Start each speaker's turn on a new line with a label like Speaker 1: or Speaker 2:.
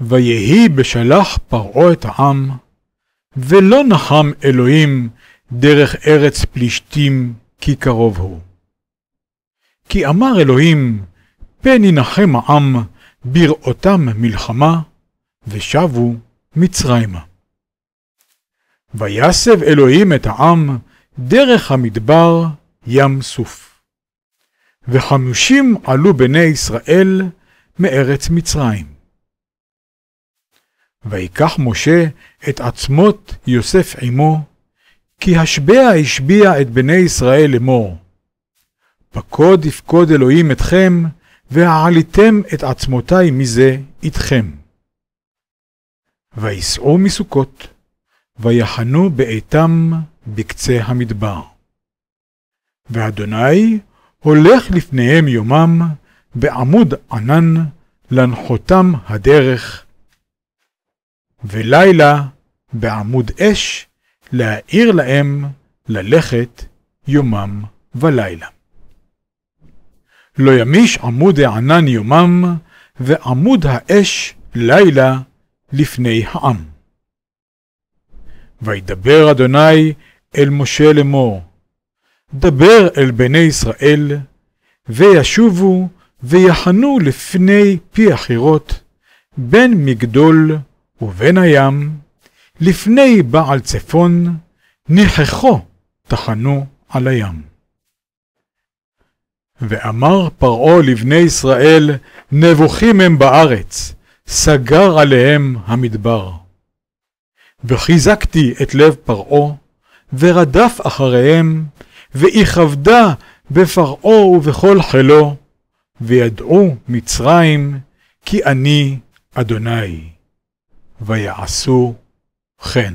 Speaker 1: ויהי בשלח פרעה את העם, ולא נחם אלוהים דרך ארץ פלישתים, כי קרוב הוא. כי אמר אלוהים, פן ינחם העם בראותם מלחמה, ושבו מצרימה. ויסב אלוהים את העם דרך המדבר ים סוף. וחמושים עלו בני ישראל מארץ מצרים. ויקח משה את עצמות יוסף עמו, כי השבע השביע את בני ישראל לאמור. פקוד יפקוד אלוהים אתכם, והעליתם את עצמותי מזה איתכם. ויסעו מסוכות, ויחנו בעתם בקצה המדבר. ואדוני הולך לפניהם יומם בעמוד ענן לנחותם הדרך ולילה בעמוד אש להאיר להם ללכת יומם ולילה. לא ימיש עמוד הענן יומם, ועמוד האש לילה לפני העם. וידבר אדוני אל משה לאמור, דבר אל בני ישראל, וישובו ויחנו לפני פי החירות, בין מגדול ובין הים, לפני בעל צפון, ניחכו תחנו על הים. ואמר פרעה לבני ישראל, נבוכים הם בארץ, סגר עליהם המדבר. וחיזקתי את לב פרעה, ורדף אחריהם, והיא בפרעה ובכל חילו, וידעו מצרים, כי אני אדוני. ויעשו כן.